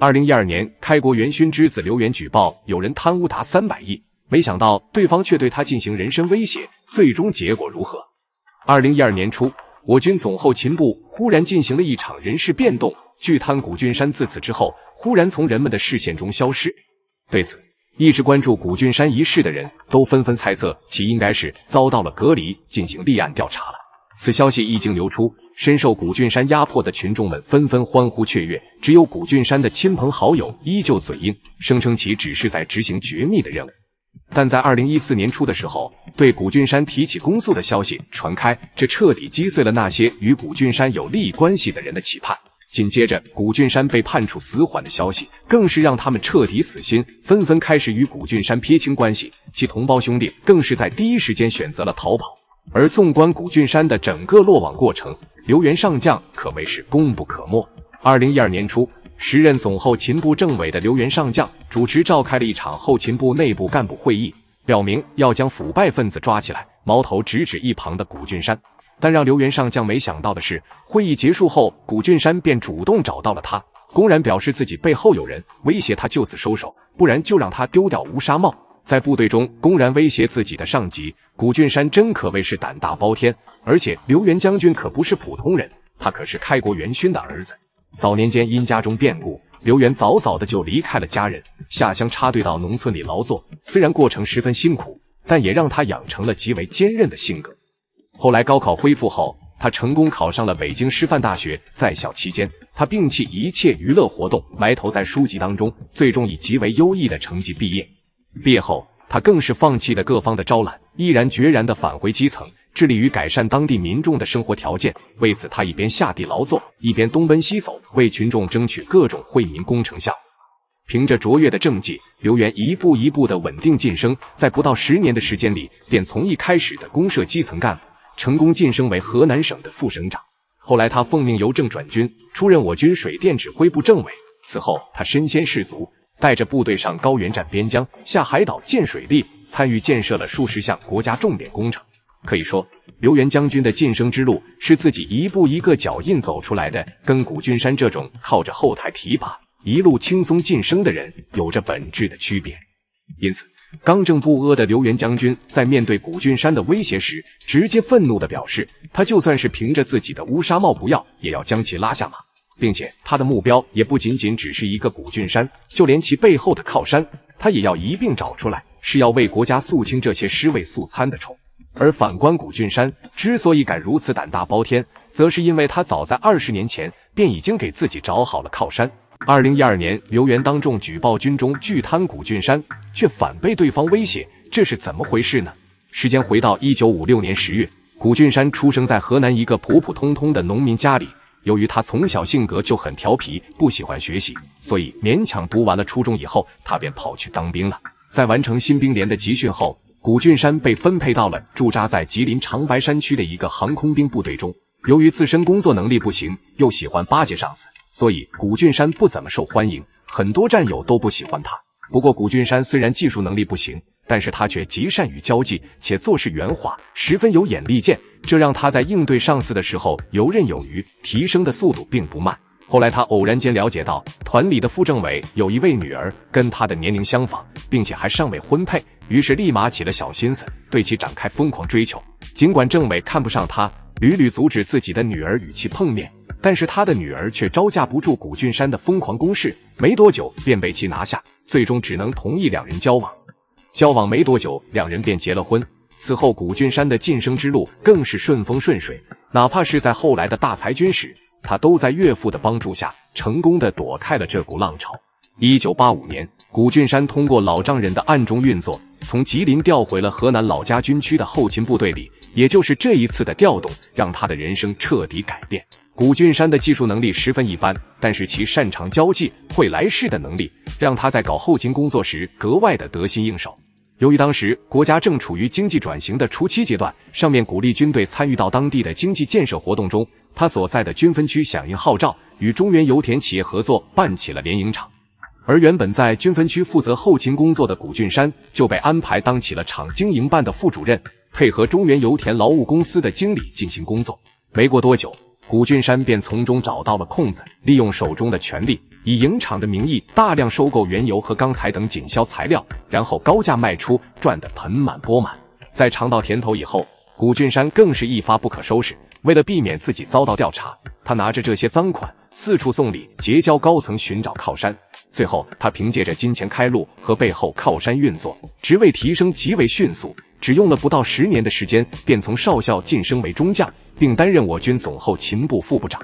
二零一二年，开国元勋之子刘源举报有人贪污达三百亿，没想到对方却对他进行人身威胁，最终结果如何？二零一二年初，我军总后勤部忽然进行了一场人事变动，巨贪谷俊山自此之后忽然从人们的视线中消失。对此，一直关注谷俊山一事的人都纷纷猜测，其应该是遭到了隔离进行立案调查了。此消息一经流出。深受古俊山压迫的群众们纷纷欢呼雀跃，只有古俊山的亲朋好友依旧嘴硬，声称其只是在执行绝密的任务。但在二零一四年初的时候，对古俊山提起公诉的消息传开，这彻底击碎了那些与古俊山有利益关系的人的期盼。紧接着，古俊山被判处死缓的消息，更是让他们彻底死心，纷纷开始与古俊山撇清关系。其同胞兄弟更是在第一时间选择了逃跑。而纵观古俊山的整个落网过程，刘元上将可谓是功不可没。二零一二年初，时任总后勤部政委的刘元上将主持召开了一场后勤部内部干部会议，表明要将腐败分子抓起来，矛头直指一旁的古俊山。但让刘元上将没想到的是，会议结束后，古俊山便主动找到了他，公然表示自己背后有人，威胁他就此收手，不然就让他丢掉乌纱帽，在部队中公然威胁自己的上级。古俊山真可谓是胆大包天，而且刘元将军可不是普通人，他可是开国元勋的儿子。早年间因家中变故，刘元早早的就离开了家人，下乡插队到农村里劳作。虽然过程十分辛苦，但也让他养成了极为坚韧的性格。后来高考恢复后，他成功考上了北京师范大学。在校期间，他摒弃一切娱乐活动，埋头在书籍当中，最终以极为优异的成绩毕业。毕业后，他更是放弃了各方的招揽。毅然决然地返回基层，致力于改善当地民众的生活条件。为此，他一边下地劳作，一边东奔西走，为群众争取各种惠民工程项目。凭着卓越的政绩，刘源一步一步的稳定晋升，在不到十年的时间里，便从一开始的公社基层干部，成功晋升为河南省的副省长。后来，他奉命由政转军，出任我军水电指挥部政委。此后，他身先士卒，带着部队上高原、站边疆、下海岛建水利。参与建设了数十项国家重点工程，可以说，刘元将军的晋升之路是自己一步一个脚印走出来的，跟古俊山这种靠着后台提拔、一路轻松晋升的人有着本质的区别。因此，刚正不阿的刘元将军在面对古俊山的威胁时，直接愤怒地表示，他就算是凭着自己的乌纱帽不要，也要将其拉下马，并且他的目标也不仅仅只是一个古俊山，就连其背后的靠山，他也要一并找出来。是要为国家肃清这些尸位素餐的仇。而反观古俊山，之所以敢如此胆大包天，则是因为他早在二十年前便已经给自己找好了靠山。二零一二年，刘元当众举报军中巨贪古俊山，却反被对方威胁，这是怎么回事呢？时间回到一九五六年十月，古俊山出生在河南一个普普通通的农民家里。由于他从小性格就很调皮，不喜欢学习，所以勉强读完了初中以后，他便跑去当兵了。在完成新兵连的集训后，古俊山被分配到了驻扎在吉林长白山区的一个航空兵部队中。由于自身工作能力不行，又喜欢巴结上司，所以古俊山不怎么受欢迎，很多战友都不喜欢他。不过，古俊山虽然技术能力不行，但是他却极善于交际，且做事圆滑，十分有眼力见，这让他在应对上司的时候游刃有余，提升的速度并不慢。后来，他偶然间了解到团里的副政委有一位女儿，跟他的年龄相仿，并且还尚未婚配，于是立马起了小心思，对其展开疯狂追求。尽管政委看不上他，屡屡阻止自己的女儿与其碰面，但是他的女儿却招架不住古俊山的疯狂攻势，没多久便被其拿下，最终只能同意两人交往。交往没多久，两人便结了婚。此后，古俊山的晋升之路更是顺风顺水，哪怕是在后来的大裁军时。他都在岳父的帮助下，成功的躲开了这股浪潮。一九八五年，古俊山通过老丈人的暗中运作，从吉林调回了河南老家军区的后勤部队里。也就是这一次的调动，让他的人生彻底改变。古俊山的技术能力十分一般，但是其擅长交际、会来事的能力，让他在搞后勤工作时格外的得心应手。由于当时国家正处于经济转型的初期阶段，上面鼓励军队参与到当地的经济建设活动中。他所在的军分区响应号召，与中原油田企业合作办起了联营厂，而原本在军分区负责后勤工作的谷俊山就被安排当起了厂经营办的副主任，配合中原油田劳务公司的经理进行工作。没过多久，谷俊山便从中找到了空子，利用手中的权力，以营厂的名义大量收购原油和钢材等紧销材料，然后高价卖出，赚得盆满钵满。在尝到甜头以后，谷俊山更是一发不可收拾。为了避免自己遭到调查，他拿着这些赃款四处送礼，结交高层，寻找靠山。最后，他凭借着金钱开路和背后靠山运作，职位提升极为迅速，只用了不到十年的时间，便从少校晋升为中将，并担任我军总后勤部副部长。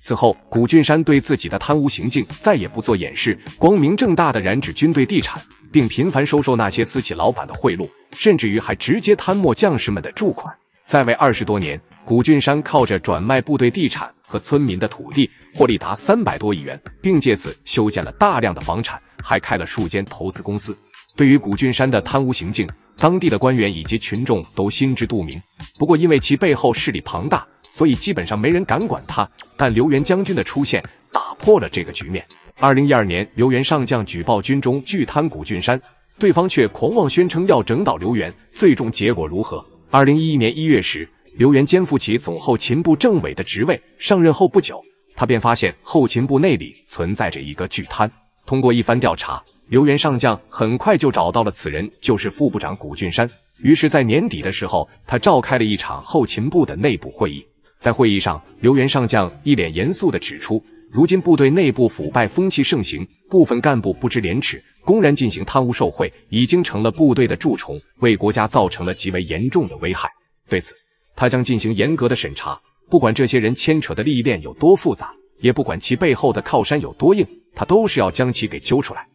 此后，古俊山对自己的贪污行径再也不做掩饰，光明正大的染指军队地产，并频繁收受那些私企老板的贿赂，甚至于还直接贪墨将士们的驻款。在位二十多年，古俊山靠着转卖部队地产和村民的土地，获利达三百多亿元，并借此修建了大量的房产，还开了数间投资公司。对于古俊山的贪污行径，当地的官员以及群众都心知肚明。不过，因为其背后势力庞大，所以基本上没人敢管他。但刘源将军的出现打破了这个局面。二零一二年，刘源上将举报军中巨贪古俊山，对方却狂妄宣称要整倒刘源。最终结果如何？二零一一年一月时，刘源肩负起总后勤部政委的职位。上任后不久，他便发现后勤部内里存在着一个巨贪。通过一番调查，刘源上将很快就找到了此人，就是副部长谷俊山。于是，在年底的时候，他召开了一场后勤部的内部会议。在会议上，刘源上将一脸严肃的指出。如今部队内部腐败风气盛行，部分干部不知廉耻，公然进行贪污受贿，已经成了部队的蛀虫，为国家造成了极为严重的危害。对此，他将进行严格的审查，不管这些人牵扯的利益链有多复杂，也不管其背后的靠山有多硬，他都是要将其给揪出来。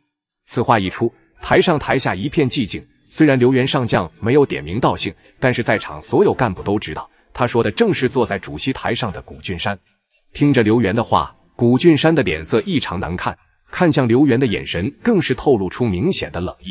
此话一出，台上台下一片寂静。虽然刘源上将没有点名道姓，但是在场所有干部都知道，他说的正是坐在主席台上的古俊山。听着刘源的话。古俊山的脸色异常难看，看向刘元的眼神更是透露出明显的冷意。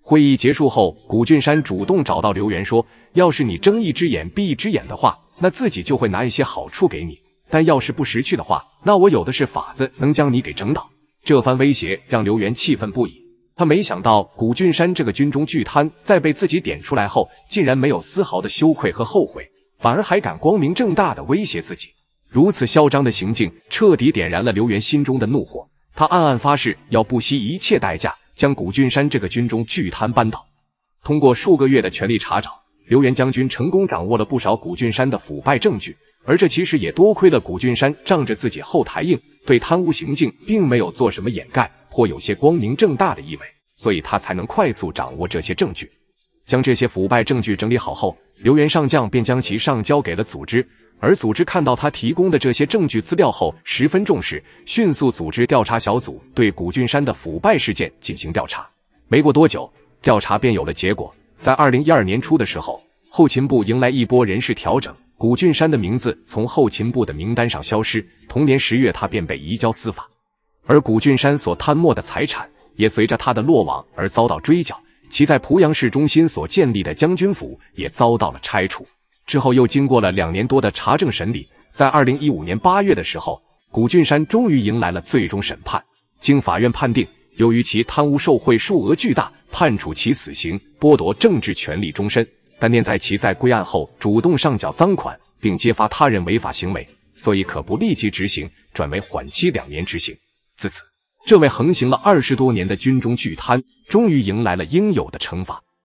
会议结束后，古俊山主动找到刘元说：“要是你睁一只眼闭一只眼的话，那自己就会拿一些好处给你；但要是不识趣的话，那我有的是法子能将你给整倒。”这番威胁让刘元气愤不已。他没想到古俊山这个军中巨贪，在被自己点出来后，竟然没有丝毫的羞愧和后悔，反而还敢光明正大的威胁自己。如此嚣张的行径，彻底点燃了刘元心中的怒火。他暗暗发誓，要不惜一切代价将古俊山这个军中巨贪扳倒。通过数个月的全力查找，刘元将军成功掌握了不少古俊山的腐败证据。而这其实也多亏了古俊山仗着自己后台硬，对贪污行径并没有做什么掩盖，颇有些光明正大的意味，所以他才能快速掌握这些证据。将这些腐败证据整理好后，刘元上将便将其上交给了组织。而组织看到他提供的这些证据资料后，十分重视，迅速组织调查小组对古俊山的腐败事件进行调查。没过多久，调查便有了结果。在二零一二年初的时候，后勤部迎来一波人事调整，古俊山的名字从后勤部的名单上消失。同年十月，他便被移交司法。而古俊山所贪墨的财产，也随着他的落网而遭到追缴。其在濮阳市中心所建立的将军府，也遭到了拆除。之后又经过了两年多的查证审理，在二零一五年八月的时候，古俊山终于迎来了最终审判。经法院判定，由于其贪污受贿数额巨大，判处其死刑，剥夺政治权利终身。但念在其在归案后主动上缴赃款，并揭发他人违法行为，所以可不立即执行，转为缓期两年执行。自此，这位横行了二十多年的军中巨贪，终于迎来了应有的惩罚。